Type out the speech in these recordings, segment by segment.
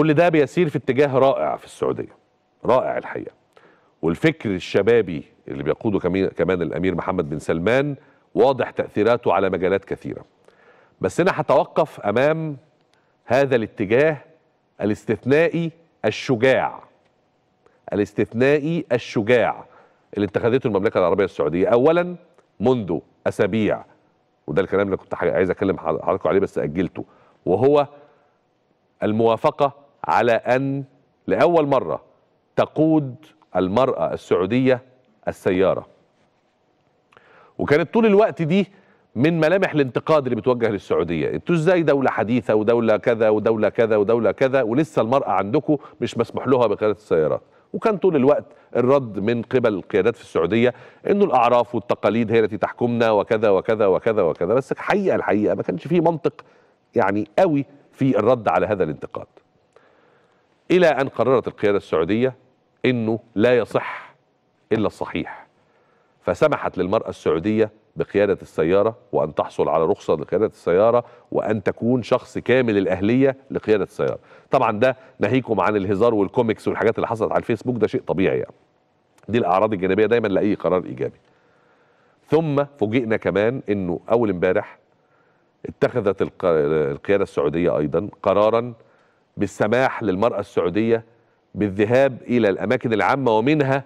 كل ده بيسير في اتجاه رائع في السعوديه رائع الحقيقه والفكر الشبابي اللي بيقوده كمان الامير محمد بن سلمان واضح تاثيراته على مجالات كثيره بس انا هتوقف امام هذا الاتجاه الاستثنائي الشجاع الاستثنائي الشجاع اللي اتخذته المملكه العربيه السعوديه اولا منذ اسابيع وده الكلام اللي كنت عايز اكلم حضراتكم عليه بس اجلته وهو الموافقه على أن لأول مرة تقود المرأة السعودية السيارة وكانت طول الوقت دي من ملامح الانتقاد اللي بتوجه للسعودية انتوا ازاي دولة حديثة ودولة كذا ودولة كذا ودولة كذا ولسه المرأة عندكم مش مسموح لها بقيادة السيارات وكان طول الوقت الرد من قبل القيادات في السعودية انه الاعراف والتقاليد هي التي تحكمنا وكذا وكذا وكذا وكذا بس الحقيقة الحقيقة ما كانش فيه منطق يعني قوي في الرد على هذا الانتقاد إلى أن قررت القيادة السعودية أنه لا يصح إلا الصحيح فسمحت للمرأة السعودية بقيادة السيارة وأن تحصل على رخصة لقيادة السيارة وأن تكون شخص كامل الأهلية لقيادة السيارة طبعا ده ناهيكم عن الهزار والكوميكس والحاجات اللي حصلت على الفيسبوك ده شيء طبيعي يعني دي الأعراض الجانبية دايما لأي قرار إيجابي ثم فوجئنا كمان أنه أول امبارح اتخذت القيادة السعودية أيضا قرارا بالسماح للمرأة السعودية بالذهاب إلى الأماكن العامة ومنها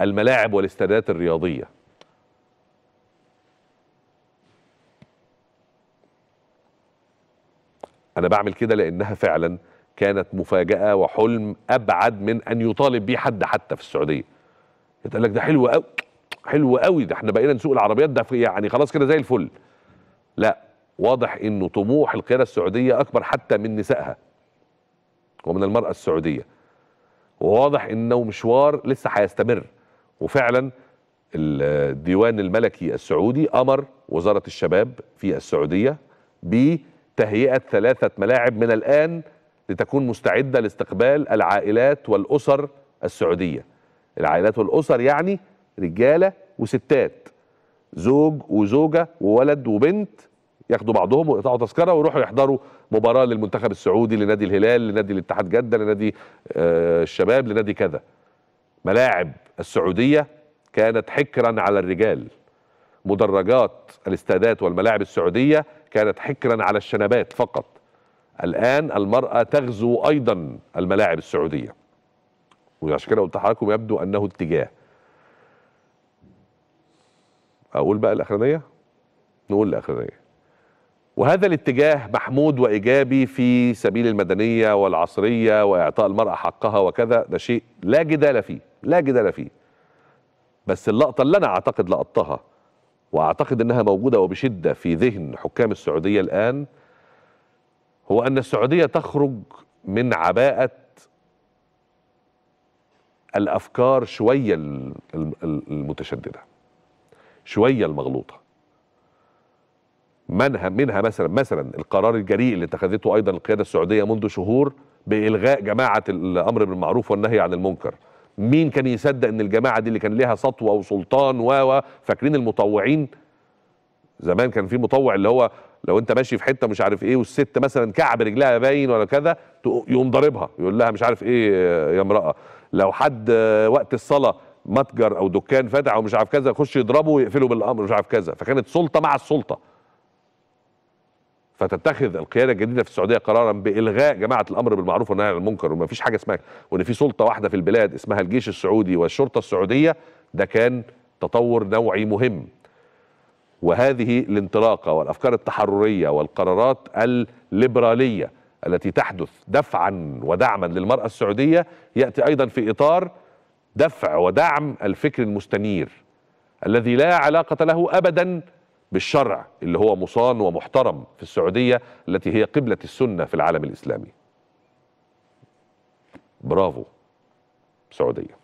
الملاعب والاستادات الرياضية أنا بعمل كده لأنها فعلا كانت مفاجأة وحلم أبعد من أن يطالب بيه حد حتى في السعودية يتقال لك ده حلو قوي حلو قوي ده احنا بقينا نسوق العربيات ده يعني خلاص كده زي الفل لا واضح انه طموح القياده السعوديه اكبر حتى من نسائها ومن المرأة السعودية وواضح انه مشوار لسه هيستمر وفعلا الديوان الملكي السعودي امر وزاره الشباب في السعوديه بتهيئه ثلاثه ملاعب من الان لتكون مستعده لاستقبال العائلات والاسر السعوديه. العائلات والاسر يعني رجاله وستات زوج وزوجه وولد وبنت ياخدوا بعضهم ويقطعوا تذكره ويروحوا يحضروا مباراه للمنتخب السعودي لنادي الهلال لنادي الاتحاد جده لنادي آه، الشباب لنادي كذا ملاعب السعوديه كانت حكرا على الرجال مدرجات الاستادات والملاعب السعوديه كانت حكرا على الشنبات فقط الان المراه تغزو ايضا الملاعب السعوديه وعشان كده قلت لحضراتكم يبدو انه اتجاه اقول بقى الاخرانيه نقول الاخرانيه وهذا الاتجاه محمود وايجابي في سبيل المدنيه والعصريه واعطاء المراه حقها وكذا ده شيء لا جدال فيه لا جدال فيه بس اللقطه اللي انا اعتقد لقطتها واعتقد انها موجوده وبشده في ذهن حكام السعوديه الان هو ان السعوديه تخرج من عباءه الافكار شويه المتشدده شويه المغلوطه منها منها مثلا مثلا القرار الجريء اللي اتخذته ايضا القياده السعوديه منذ شهور بالغاء جماعه الامر بالمعروف والنهي عن المنكر مين كان يصدق ان الجماعه دي اللي كان ليها سطوه وسلطان و فاكرين المطوعين زمان كان في مطوع اللي هو لو انت ماشي في حته مش عارف ايه والست مثلا كعب رجلها باين ولا كذا يقوم ضاربها يقول لها مش عارف ايه يا امراه لو حد وقت الصلاه متجر او دكان فتح او مش عارف كذا يخش يضربه ويقفله بالامر مش عارف كذا فكانت سلطه مع السلطه فتتخذ القياده الجديده في السعوديه قرارا بالغاء جماعه الامر بالمعروف والنهي عن المنكر وما فيش حاجه اسمها وان في سلطه واحده في البلاد اسمها الجيش السعودي والشرطه السعوديه ده كان تطور نوعي مهم وهذه الانطلاقه والافكار التحرريه والقرارات الليبراليه التي تحدث دفعا ودعما للمراه السعوديه ياتي ايضا في اطار دفع ودعم الفكر المستنير الذي لا علاقه له ابدا بالشرع اللي هو مصان ومحترم في السعودية التي هي قبلة السنة في العالم الإسلامي برافو سعودية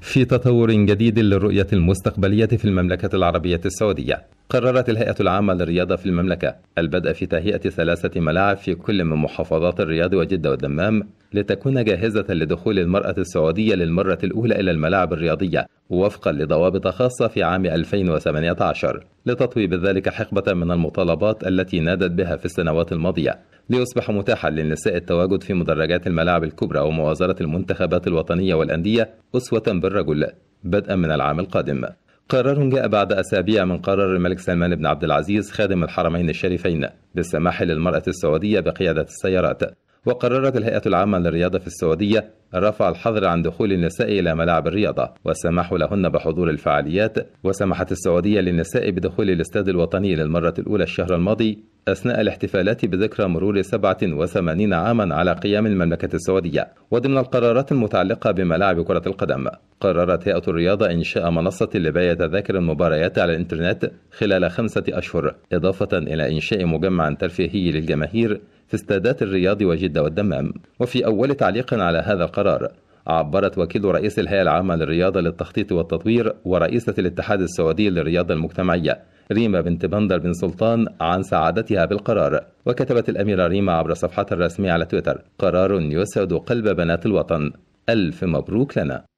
في تطور جديد للرؤية المستقبلية في المملكة العربية السعودية قررت الهيئة العامة للرياضة في المملكة البدء في تهيئة ثلاثة ملاعب في كل من محافظات الرياض وجدة والدمام لتكون جاهزة لدخول المرأة السعودية للمرة الأولى إلى الملاعب الرياضية وفقا لضوابط خاصة في عام 2018 لتطوي بذلك حقبة من المطالبات التي نادت بها في السنوات الماضية ليصبح متاحا للنساء التواجد في مدرجات الملاعب الكبرى وموازرة المنتخبات الوطنية والأندية أسوة بالرجل بدءا من العام القادم قرار جاء بعد أسابيع من قرار الملك سلمان بن عبد العزيز خادم الحرمين الشريفين بالسماح للمرأة السعودية بقيادة السيارات وقررت الهيئة العامة للرياضة في السعودية رفع الحظر عن دخول النساء إلى ملاعب الرياضة والسماح لهن بحضور الفعاليات وسمحت السعودية للنساء بدخول الاستاد الوطني للمرة الأولى الشهر الماضي أثناء الاحتفالات بذكرى مرور 87 عاما على قيام المملكة السعودية وضمن القرارات المتعلقة بملاعب كرة القدم قررت هيئة الرياضة إنشاء منصة لبيع تذاكر المباريات على الإنترنت خلال خمسة أشهر إضافة إلى إنشاء مجمع ترفيهي للجماهير في استادات الرياض وجدة والدمام وفي أول تعليق على هذا القرار عبرت وكيل رئيس الهيئة العامة للرياضة للتخطيط والتطوير ورئيسة الاتحاد السعودي للرياضة المجتمعية ريما بنت بندر بن سلطان عن سعادتها بالقرار وكتبت الأميرة ريما عبر صفحتها الرسمية على تويتر قرار يسعد قلب بنات الوطن ألف مبروك لنا